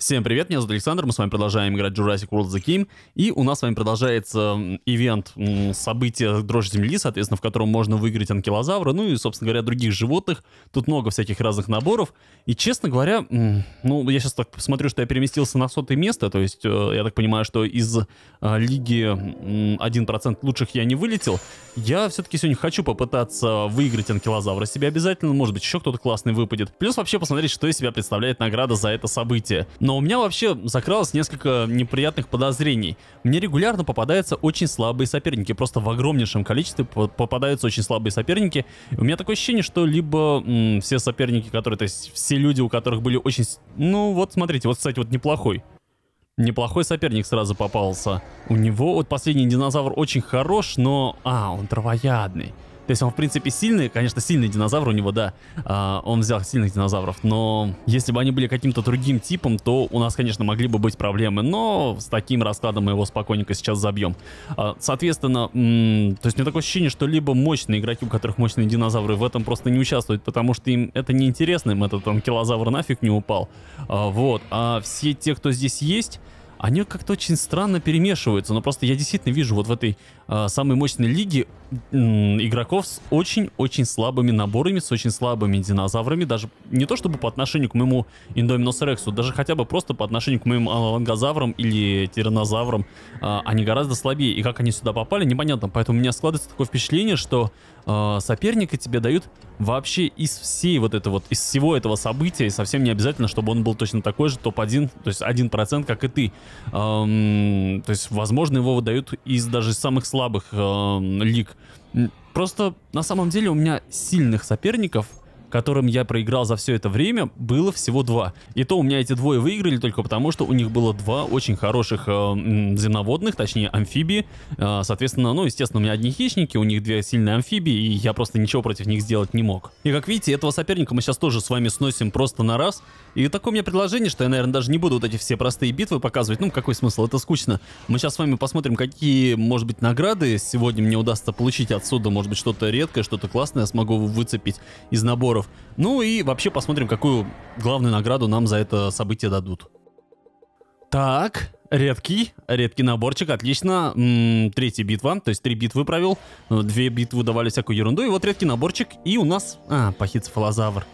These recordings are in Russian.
Всем привет, меня зовут Александр, мы с вами продолжаем играть Jurassic World The Game, и у нас с вами продолжается ивент событие Дрожь Земли, соответственно, в котором можно выиграть анкилозавра, ну и, собственно говоря, других животных. Тут много всяких разных наборов, и, честно говоря, ну, я сейчас так посмотрю, что я переместился на сотое место, то есть э, я так понимаю, что из э, лиги 1% лучших я не вылетел. Я все-таки сегодня хочу попытаться выиграть анкилозавра себе обязательно, может быть, еще кто-то классный выпадет. Плюс вообще посмотреть, что из себя представляет награда за это событие. Но у меня вообще закралось несколько неприятных подозрений. Мне регулярно попадаются очень слабые соперники. Просто в огромнейшем количестве попадаются очень слабые соперники. У меня такое ощущение, что либо м, все соперники, которые... То есть все люди, у которых были очень... Ну вот смотрите, вот, кстати, вот неплохой. Неплохой соперник сразу попался. У него вот последний динозавр очень хорош, но... А, он травоядный. То есть он, в принципе, сильный, конечно, сильный динозавр у него, да. А, он взял сильных динозавров, но если бы они были каким-то другим типом, то у нас, конечно, могли бы быть проблемы, но с таким раскладом мы его спокойненько сейчас забьем. А, соответственно, м- то есть у меня такое ощущение, что либо мощные игроки, у которых мощные динозавры, в этом просто не участвуют, потому что им это неинтересно, им этот там нафиг не упал. А, вот, а все те, кто здесь есть, они как-то очень странно перемешиваются, но просто я действительно вижу вот в этой Э, самой мощной лиги игроков с очень-очень слабыми наборами, с очень слабыми динозаврами, даже не то чтобы по отношению к моему Индоминус Рексу, даже хотя бы просто по отношению к моим алангозаврам или тиранозаврам, а, они гораздо слабее, и как они сюда попали, непонятно, поэтому у меня складывается такое впечатление, что а, соперника тебе дают вообще из всей вот этого, вот, из всего этого события, и совсем не обязательно, чтобы он был точно такой же топ-1, то есть 1%, как и ты. то есть, возможно, его выдают из даже самых слабых слабых э, лиг. Просто на самом деле у меня сильных соперников которым я проиграл за все это время, было всего два. И то у меня эти двое выиграли только потому, что у них было два очень хороших э, земноводных, точнее амфибии. Э, соответственно, ну, естественно, у меня одни хищники, у них две сильные амфибии, и я просто ничего против них сделать не мог. И как видите, этого соперника мы сейчас тоже с вами сносим просто на раз. И такое у меня предложение, что я, наверное, даже не буду вот эти все простые битвы показывать. Ну, какой смысл, это скучно. Мы сейчас с вами посмотрим, какие, может быть, награды сегодня мне удастся получить отсюда. Может быть, что-то редкое, что-то классное я смогу выцепить из набора долларов. Ну и вообще посмотрим, какую главную награду нам за это событие дадут. Так, редкий, редкий наборчик, отлично. М -м, третья битва, то есть три битвы провел. Две битвы давали всякую ерунду, и вот редкий наборчик. И у нас... А, пахит фалозавр.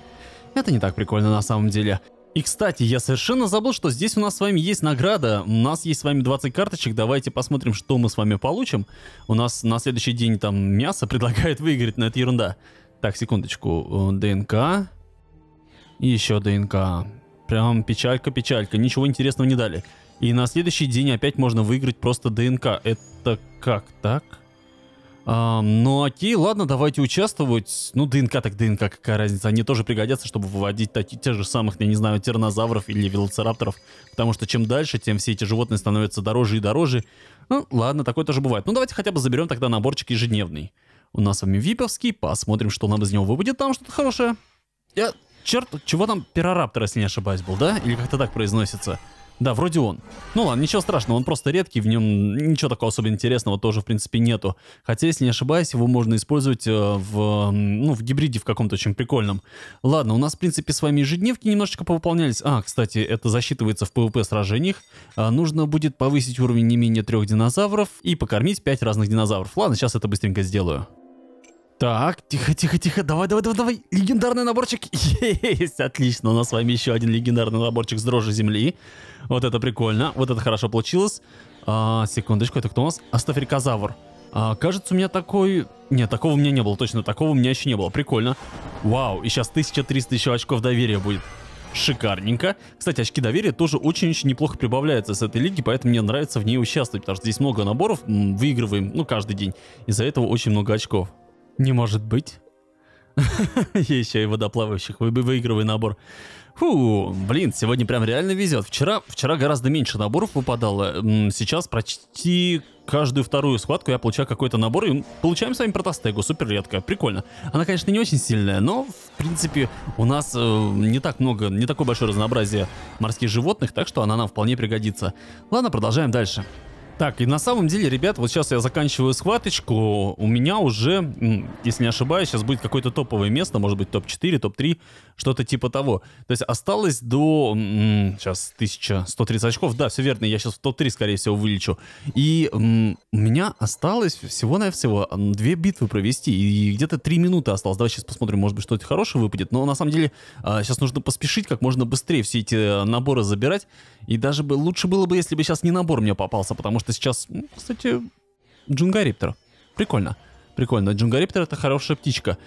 Это не так прикольно на самом деле. И, кстати, я совершенно забыл, что здесь у нас с вами есть награда. У нас есть с вами 20 карточек, давайте посмотрим, что мы с вами получим. У нас на следующий день там мясо предлагает выиграть, но это ерунда. Так, секундочку. ДНК. И еще ДНК. Прям печалька-печалька. Ничего интересного не дали. И на следующий день опять можно выиграть просто ДНК. Это как так? А, ну окей, ладно, давайте участвовать. Ну ДНК так ДНК, какая разница. Они тоже пригодятся, чтобы выводить таких тех же самых, я не знаю, тернозавров или велоцирапторов. Потому что чем дальше, тем все эти животные становятся дороже и дороже. Ну ладно, такое тоже бывает. Ну давайте хотя бы заберем тогда наборчик ежедневный. У нас с вами виповский, посмотрим, что нам из него выводит, там что-то хорошее. Я... Черт, чего там пирораптор, если не ошибаюсь, был, да? Или как-то так произносится? Да, вроде он. Ну ладно, ничего страшного, он просто редкий, в нем ничего такого особо интересного тоже, в принципе, нету. Хотя, если не ошибаюсь, его можно использовать э, в, ну, в гибриде в каком-то очень прикольном. Ладно, у нас, в принципе, с вами ежедневки немножечко повыполнялись. А, кстати, это засчитывается в PvP-сражениях. А, нужно будет повысить уровень не менее трех динозавров и покормить пять разных динозавров. Ладно, сейчас это быстренько сделаю. Так, тихо, тихо, тихо, давай, давай, давай, давай, легендарный наборчик, есть, отлично, у нас с вами еще один легендарный наборчик с дрожжи земли, вот это прикольно, вот это хорошо получилось, а, секундочку, это кто у нас? Астафрикозавр, а, кажется, у меня такой... Нет, такого у меня не было, точно, такого у меня еще не было. Прикольно. Вау, и сейчас 1300 еще очков доверия будет. Шикарненько. Кстати, очки доверия тоже очень-очень неплохо прибавляются с этой лиги, поэтому мне нравится в ней участвовать, потому что здесь много наборов, выигрываем, ну, каждый день. Из-за этого очень много очков. Не может быть. Еще и водоплавающих. Выигрывай набор. Фу, блин, сегодня прям реально везет. Вчера, вчера гораздо меньше наборов выпадало. Сейчас почти каждую вторую схватку я получаю какой-то набор и получаем с вами протостегу. Супер редкая, прикольно. Она, конечно, не очень сильная, но, в принципе, у нас э, не так много, не такое большое разнообразие морских животных, так что она нам вполне пригодится. Ладно, продолжаем дальше. Так, и на самом деле, ребят, вот сейчас я заканчиваю схваточку. У меня уже, если не ошибаюсь, сейчас будет какое-то топовое место, может быть, топ-4, топ-3, что-то типа того. То есть осталось до, сейчас, 1130 очков. Да, все верно, я сейчас в топ-3, скорее всего, вылечу. И у меня осталось всего-навсего две битвы провести, и где-то три минуты осталось. Давайте сейчас посмотрим, может быть, что-то хорошее выпадет. Но на самом деле, сейчас а, нужно поспешить как можно быстрее все эти э, наборы забирать. И даже бы лучше было бы, если бы сейчас не набор мне попался, потому что что сейчас, ну, кстати, джунгариптер. Прикольно. Прикольно. Джунгариптер это хорошая птичка.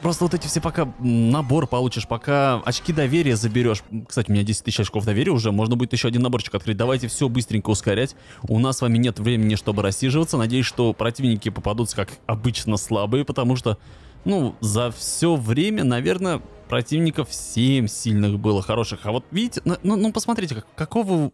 Просто вот эти все пока набор получишь, пока очки доверия заберешь. Кстати, у меня 10 тысяч очков доверия уже. Можно будет еще один наборчик открыть. Давайте все быстренько ускорять. У нас с вами нет времени, чтобы рассиживаться. Надеюсь, что противники попадутся, как обычно, слабые, потому что, ну, за все время, наверное, противников 7 сильных было, хороших. А вот видите, ну, ну, ну посмотрите, как, какого,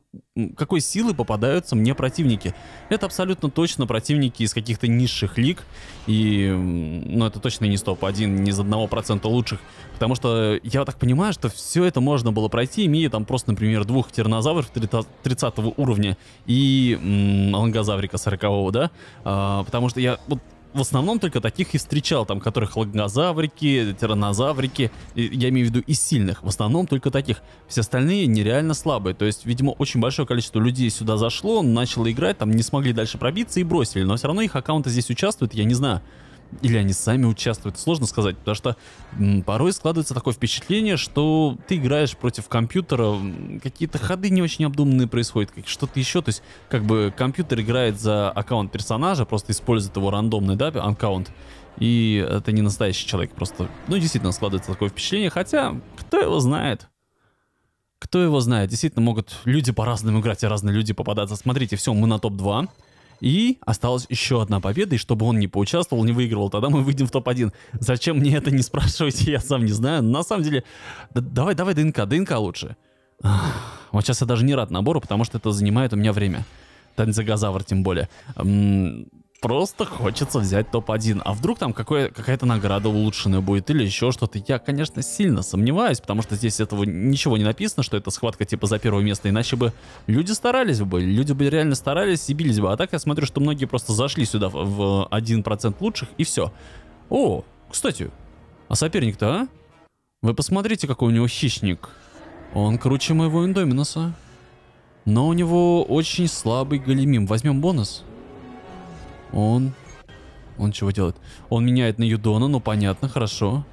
какой силы попадаются мне противники. Это абсолютно точно противники из каких-то низших лиг. И, ну это точно не стоп, один не из одного процента лучших. Потому что я так понимаю, что все это можно было пройти, имея там просто, например, двух тиранозавров 30 уровня и м -м, лангозаврика 40 да? А, потому что я... Вот, в основном только таких и встречал, там, которых логнозаврики, тиранозаврики, я имею в виду и сильных, в основном только таких. Все остальные нереально слабые, то есть, видимо, очень большое количество людей сюда зашло, начало играть, там не смогли дальше пробиться и бросили, но все равно их аккаунты здесь участвуют, я не знаю или они сами участвуют, сложно сказать, потому что порой складывается такое впечатление, что ты играешь против компьютера, какие-то ходы не очень обдуманные происходят, что-то еще, то есть как бы компьютер играет за аккаунт персонажа, просто использует его рандомный, да, аккаунт, и это не настоящий человек, просто, ну, действительно складывается такое впечатление, хотя, кто его знает. Кто его знает, действительно могут люди по-разному играть и разные люди попадаться. Смотрите, все, мы на топ-2. И осталась еще одна победа, и чтобы он не поучаствовал, не выигрывал, тогда мы выйдем в топ-1. Зачем мне это не спрашивать? я сам не знаю. На самом деле, да, давай, давай ДНК, ДНК лучше. Вот сейчас я даже не рад набору, потому что это занимает у меня время. Танзагазавр тем более просто хочется взять топ-1. А вдруг там какая-то награда улучшенная будет или еще что-то? Я, конечно, сильно сомневаюсь, потому что здесь этого ничего не написано, что это схватка типа за первое место, иначе бы люди старались бы, люди бы реально старались и бились бы. А так я смотрю, что многие просто зашли сюда в 1% лучших и все. О, кстати, а соперник-то, а? Вы посмотрите, какой у него хищник. Он круче моего Индоминуса. Но у него очень слабый Галимим. Возьмем бонус. Он... Он чего делает? Он меняет на Юдона, ну понятно, хорошо.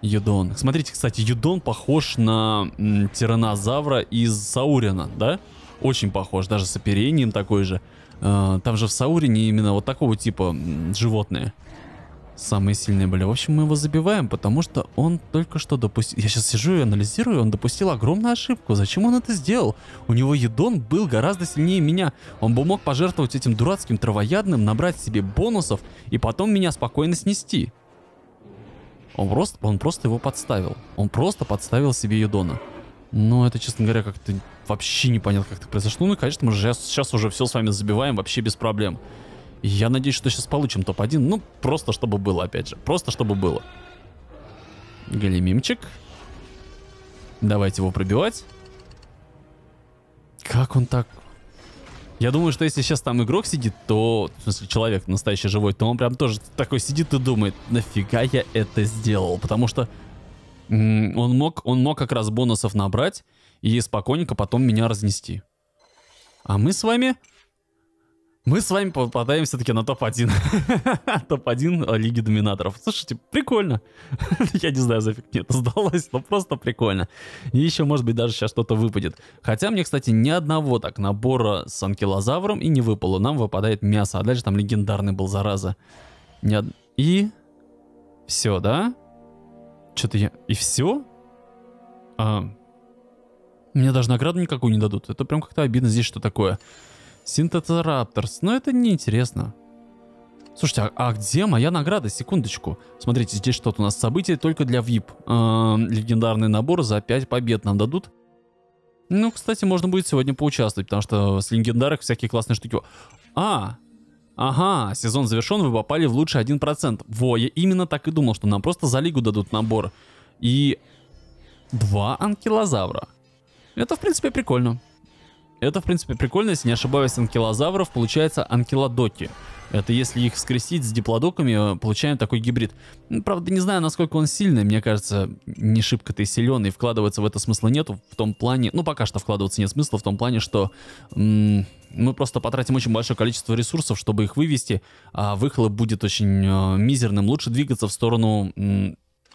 Юдон. Смотрите, кстати, Юдон похож на тиранозавра из Саурина, да? Очень похож, даже с оперением такой же. Э, там же в Саурине именно вот такого типа животное самые сильные были. В общем, мы его забиваем, потому что он только что допустил... Я сейчас сижу и анализирую, он допустил огромную ошибку. Зачем он это сделал? У него едон был гораздо сильнее меня. Он бы мог пожертвовать этим дурацким травоядным, набрать себе бонусов и потом меня спокойно снести. Он просто, он просто его подставил. Он просто подставил себе едона. Но ну, это, честно говоря, как-то вообще непонятно, как это произошло. Ну, конечно, мы же сейчас уже все с вами забиваем вообще без проблем. Я надеюсь, что сейчас получим топ-1. Ну, просто чтобы было, опять же. Просто чтобы было. Галимимчик. Давайте его пробивать. Как он так... Я думаю, что если сейчас там игрок сидит, то... В смысле, человек настоящий живой, то он прям тоже такой сидит и думает, нафига я это сделал? Потому что он мог, он мог как раз бонусов набрать и спокойненько потом меня разнести. А мы с вами мы с вами попадаем все-таки на топ-1. топ-1 э, Лиги Доминаторов. Слушайте, прикольно. Я не знаю, зафиг мне это сдалось, но просто прикольно. И еще, может быть, даже сейчас что-то выпадет. Хотя мне, кстати, ни одного так набора с анкилозавром и не выпало. Нам выпадает мясо, а дальше там легендарный был, зараза. Ни од... И... Все, да? Что-то я... И все? А... Мне даже награду никакую не дадут. Это прям как-то обидно здесь, что такое. Синтезорапторс. Но ну, это неинтересно. Слушайте, а, а где моя награда? Секундочку. Смотрите, здесь что-то у нас событие только для VIP. Эм, легендарный набор за 5 побед нам дадут. Ну, кстати, можно будет сегодня поучаствовать, потому что с легендарок всякие классные штуки. А, ага, сезон завершен, вы попали в лучший 1%. Во, я именно так и думал, что нам просто за лигу дадут набор. И два анкилозавра. Это, в принципе, прикольно. Это, в принципе, прикольно, если не ошибаюсь, анкилозавров получается анкилодоки. Это если их скрестить с диплодоками, э, получаем такой гибрид. Ну, правда, не знаю, насколько он сильный, мне кажется, не шибко-то и силен, и вкладываться в это смысла нету, в том плане, ну пока что вкладываться нет смысла, в том плане, что мы просто потратим очень большое количество ресурсов, чтобы их вывести, а выхлоп будет очень э, мизерным. Лучше двигаться в сторону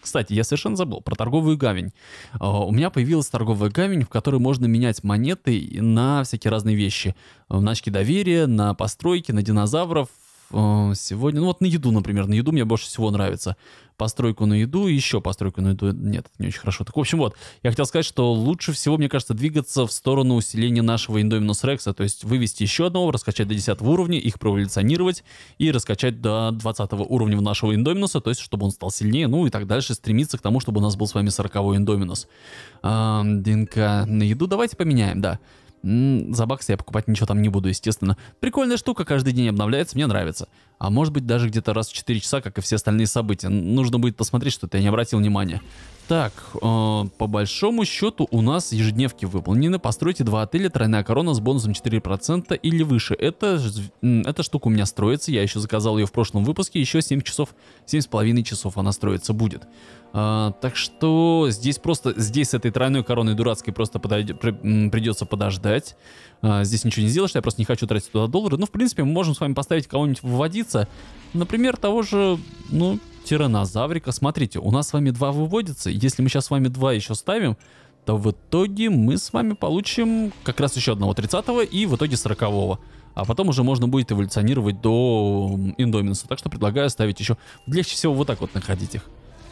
кстати, я совершенно забыл про торговую гавень. А, у меня появилась торговая гавень, в которой можно менять монеты на всякие разные вещи. В значки доверия, на постройки, на динозавров, Э, сегодня, ну вот на еду, например, на еду мне больше всего нравится. Постройку на еду и еще постройку на еду. Нет, не очень хорошо. Так, в общем, вот, я хотел сказать, что лучше всего, мне кажется, двигаться в сторону усиления нашего Indominus рекса то есть вывести еще одного, раскачать до 10 уровня, их проэволюционировать и раскачать до 20 уровня нашего Indominus, то есть чтобы он стал сильнее, ну и так дальше стремиться к тому, чтобы у нас был с вами 40 Indominus. Эм, Динка, на еду давайте поменяем, да. За баксы я покупать ничего там не буду, естественно. Прикольная штука, каждый день обновляется, мне нравится. А может быть даже где-то раз в 4 часа, как и все остальные события. Нужно будет посмотреть, что-то я не обратил внимания. Так, э, по большому счету у нас ежедневки выполнены. Постройте два отеля, тройная корона с бонусом 4% или выше. Это, эта штука у меня строится, я еще заказал ее в прошлом выпуске, еще 7 часов, 7,5 часов она строится будет. Э, так что здесь просто, здесь с этой тройной короной дурацкой просто подойдет, при, придется подождать сказать. А, здесь ничего не сделаешь, я просто не хочу тратить туда доллары. Ну, в принципе, мы можем с вами поставить кого-нибудь выводиться. Например, того же, ну, тиранозаврика. Смотрите, у нас с вами два выводятся. Если мы сейчас с вами два еще ставим, то в итоге мы с вами получим как раз еще одного 30-го и в итоге 40-го. А потом уже можно будет эволюционировать до Индоминуса. Так что предлагаю ставить еще... Легче всего вот так вот находить их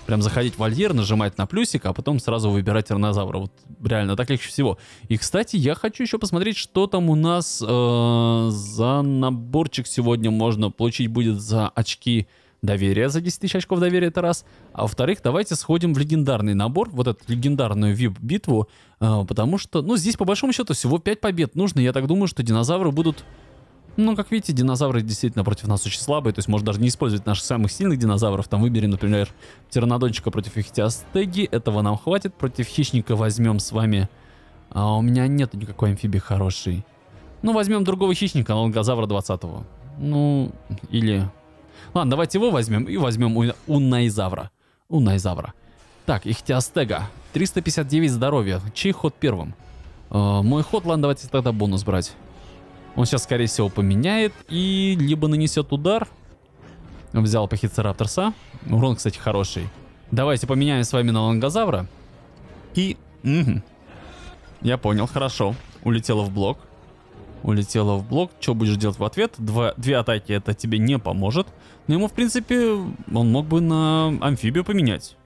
прям заходить в вольер, нажимать на плюсик, а потом сразу выбирать тиранозавра. Вот реально так легче всего. И, кстати, я хочу еще посмотреть, что там у нас э, за наборчик сегодня можно получить будет за очки доверия, за 10 тысяч очков доверия, это раз. А во-вторых, давайте сходим в легендарный набор, вот эту легендарную VIP-битву, э, потому что, ну, здесь по большому счету всего 5 побед нужно. Я так думаю, что динозавры будут ну, как видите, динозавры действительно против нас очень слабые, то есть можно даже не использовать наших самых сильных динозавров. Там выберем, например, птеранодончика против эхтиостеги, этого нам хватит. Против хищника возьмем с вами... А у меня нет никакой амфибии хорошей. Ну, возьмем другого хищника, лонгозавра 20-го. Ну, или... Ладно, давайте его возьмем и возьмем у... унайзавра. Унайзавра. Так, Ихтиостега. 359 здоровья. Чей ход первым? Э, мой ход, ладно, давайте тогда бонус брать. Он сейчас, скорее всего, поменяет и либо нанесет удар. Взял пахицерапторса. Урон, кстати, хороший. Давайте поменяем с вами на лангозавра. И... Угу. Я понял, хорошо. Улетела в блок. Улетела в блок. Что будешь делать в ответ? Два, две атаки это тебе не поможет. Но ему, в принципе, он мог бы на амфибию поменять.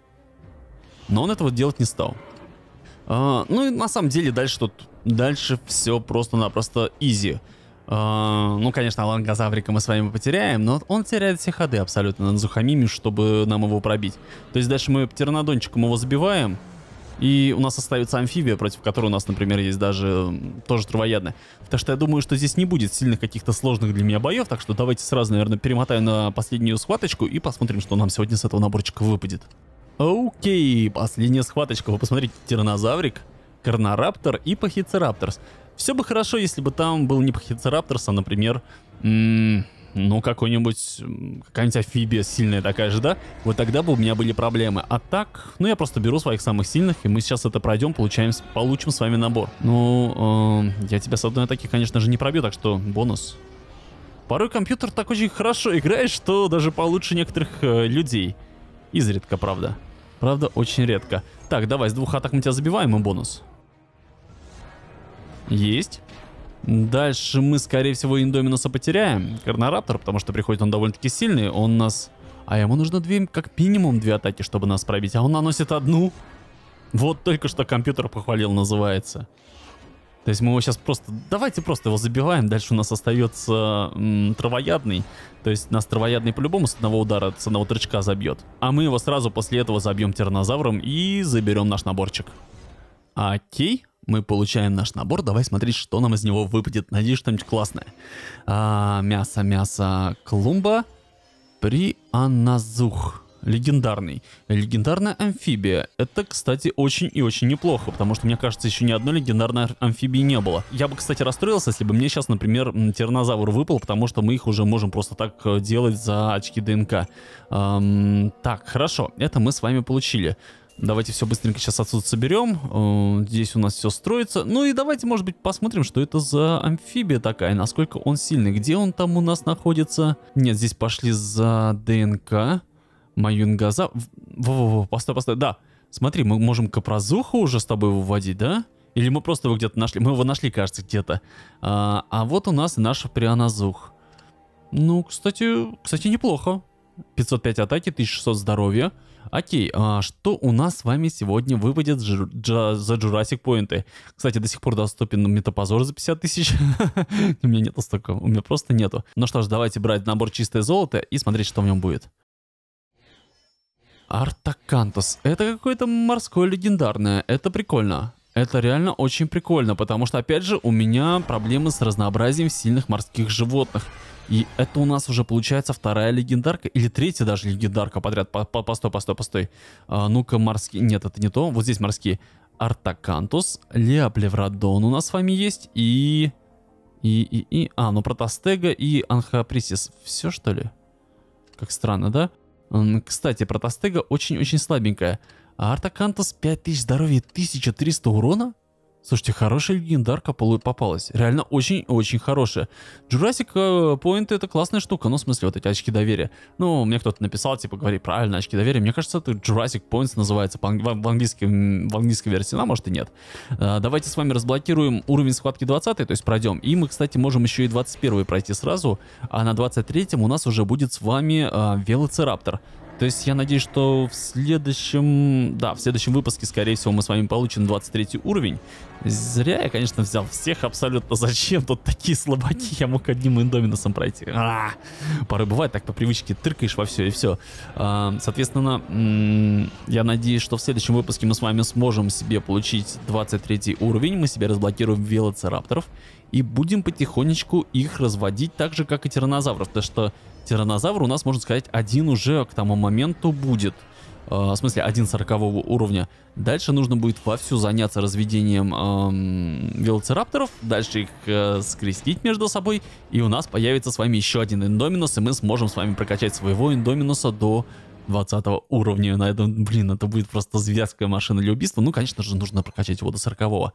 Но он этого делать не стал. А, ну и на самом деле дальше тут... Дальше все просто-напросто изи. Э, ну, конечно, Алангазаврика мы с вами потеряем, но он теряет все ходы абсолютно на Зухамиме, чтобы нам его пробить. То есть дальше мы птеранодончиком его забиваем, и у нас остается амфибия, против которой у нас, например, есть даже тоже травоядная. Так что я думаю, что здесь не будет сильно каких-то сложных для меня боев. Так что давайте сразу, наверное, перемотаю на последнюю схваточку и посмотрим, что нам сегодня с этого наборчика выпадет. Окей, последняя схваточка. Вы посмотрите, тиранозаврик, карнораптор и пахицерапторс. Все бы хорошо, если бы там был не Пахицерапторс, а, например, ну, какой-нибудь, какая-нибудь амфибия сильная такая же, да? Вот тогда бы у меня были проблемы. А так, ну, я просто беру своих самых сильных, и мы сейчас это пройдем, получаем, получим с вами набор. Ну, э, я тебя с одной атаки, конечно же, не пробью, так что бонус. Порой компьютер так очень хорошо играет, что даже получше некоторых э, людей. Изредка, правда. Правда, очень редко. Так, давай, с двух атак мы тебя забиваем и бонус. Есть. Дальше мы, скорее всего, Индоминуса потеряем. Карнораптор, потому что приходит он довольно-таки сильный. Он нас... А ему нужно две, как минимум две атаки, чтобы нас пробить. А он наносит одну. Вот только что компьютер похвалил, называется. То есть мы его сейчас просто... Давайте просто его забиваем. Дальше у нас остается м, травоядный. То есть нас травоядный по-любому с одного удара, с одного тречка забьет. А мы его сразу после этого забьем тиранозавром и заберем наш наборчик. Окей. Мы получаем наш набор, давай смотреть, что нам из него выпадет. Надеюсь, что-нибудь классное. А, мясо, мясо, клумба. Прианазух. Легендарный. Легендарная амфибия. Это, кстати, очень и очень неплохо, потому что, мне кажется, еще ни одной легендарной амфибии не было. Я бы, кстати, расстроился, если бы мне сейчас, например, тиранозавр выпал, потому что мы их уже можем просто так э, делать за очки ДНК. Эм, так, хорошо, это мы с вами получили. Давайте все быстренько сейчас отсюда соберем. Э, здесь у нас все строится. Ну и давайте, может быть, посмотрим, что это за амфибия такая. Насколько он сильный. Где он там у нас находится? Нет, здесь пошли за ДНК. Маюнгаза. Во-во-во, постой, постой. Да, смотри, мы можем Капрозуху уже с тобой выводить, да? Или мы просто его где-то нашли? Мы его нашли, кажется, где-то. А, а вот у нас и наш Прионазух. Ну, кстати, кстати, неплохо. 505 атаки, 1600 здоровья. Окей, а что у нас с вами сегодня выводят за Jurassic Point? Кстати, до сих пор доступен метапозор за 50 тысяч. у меня нету столько, у меня просто нету. Ну что ж, давайте брать набор чистое золото и смотреть, что в нем будет. Артакантус. Это какое-то морское легендарное. Это прикольно. Это реально очень прикольно, потому что, опять же, у меня проблемы с разнообразием сильных морских животных. И это у нас уже получается вторая легендарка, или третья даже легендарка подряд. По -по постой, постой, постой. А, Ну-ка, морские... Нет, это не то. Вот здесь морские. Артакантус, Леоплевродон у нас с вами есть, и... И, и, и... А, ну Протостега и Анхаприсис. Все, что ли? Как странно, да? Кстати, Протостега очень-очень слабенькая. А арта Кантас 5000 здоровья 1300 урона? Слушайте, хорошая легендарка попалась. Реально очень-очень хорошая. Jurassic э, Point это классная штука. Ну, в смысле, вот эти очки доверия. Ну, мне кто-то написал, типа, говори правильно, очки доверия. Мне кажется, это Jurassic Points называется в, английской, в английской версии. Она, ну, может, и нет. Э, давайте с вами разблокируем уровень схватки 20 то есть пройдем. И мы, кстати, можем еще и 21 пройти сразу. А на 23 у нас уже будет с вами э, Велоцираптор. То есть я надеюсь, что в следующем... Да, в следующем выпуске, скорее всего, мы с вами получим 23 уровень. Зря я, конечно, взял всех абсолютно. Зачем тут такие слабаки? Я мог одним индоминусом пройти. А -а -а. Порой бывает, так по привычке тыркаешь во все и все. А, соответственно, я надеюсь, что в следующем выпуске мы с вами сможем себе получить 23 уровень. Мы себе разблокируем велоцирапторов и будем потихонечку их разводить так же, как и тиранозавров, потому что тиранозавр у нас, можно сказать, один уже к тому моменту будет. Э, в смысле, один сорокового уровня. Дальше нужно будет вовсю заняться разведением эм, велоцирапторов, дальше их э, скрестить между собой, и у нас появится с вами еще один индоминус, и мы сможем с вами прокачать своего индоминуса до 20 уровня. На этом, блин, это будет просто звездская машина для убийства. Ну, конечно же, нужно прокачать его до 40. -го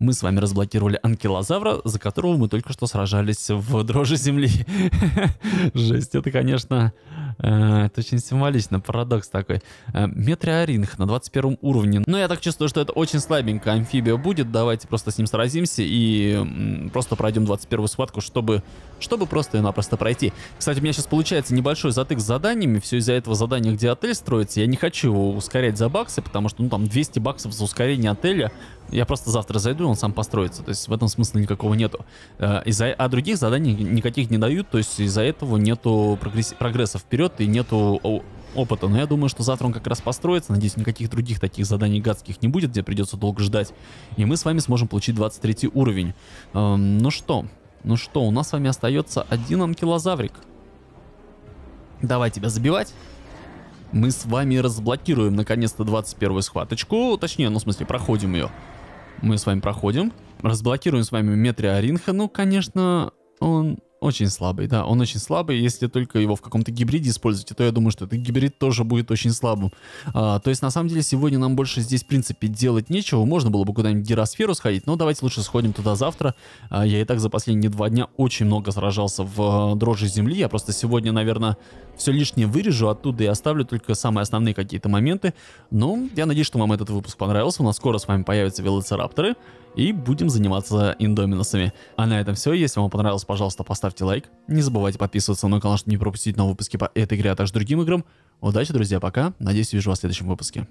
мы с вами разблокировали анкилозавра, за которого мы только что сражались в дрожи земли. Жесть, это, конечно, Э, это очень символично, парадокс такой. Э, метриоринг на 21 уровне. Но ну, я так чувствую, что это очень слабенькая амфибия будет. Давайте просто с ним сразимся и просто пройдем 21 схватку, чтобы, чтобы просто и напросто пройти. Кстати, у меня сейчас получается небольшой затык с заданиями. Все из-за этого задания, где отель строится. Я не хочу его ускорять за баксы, потому что ну там 200 баксов за ускорение отеля. Я просто завтра зайду, он сам построится. То есть в этом смысла никакого нету. Э, из-за... А других заданий никаких не дают. То есть из-за этого нету прогресс... прогресса вперед живет и нету опыта. Но я думаю, что завтра он как раз построится. Надеюсь, никаких других таких заданий гадских не будет, где придется долго ждать. И мы с вами сможем получить 23 уровень. Эм, ну что? Ну что, у нас с вами остается один анкилозаврик. Давай тебя забивать. Мы с вами разблокируем наконец-то 21 схваточку. Точнее, ну в смысле, проходим ее. Мы с вами проходим. Разблокируем с вами Метрия Ринха. Ну, конечно, он очень слабый, да, он очень слабый. Если только его в каком-то гибриде используете, а то я думаю, что этот гибрид тоже будет очень слабым. А, то есть, на самом деле, сегодня нам больше здесь, в принципе, делать нечего. Можно было бы куда-нибудь в гиросферу сходить, но давайте лучше сходим туда завтра. А, я и так за последние два дня очень много сражался в а, дрожжи земли. Я просто сегодня, наверное, все лишнее вырежу оттуда и оставлю только самые основные какие-то моменты. Но ну, я надеюсь, что вам этот выпуск понравился. У нас скоро с вами появятся велоцирапторы и будем заниматься индоминусами. А на этом все. Если вам понравилось, пожалуйста, поставьте лайк. Не забывайте подписываться на канал, чтобы не пропустить новые выпуски по этой игре, а также другим играм. Удачи, друзья, пока. Надеюсь, увижу вас в следующем выпуске.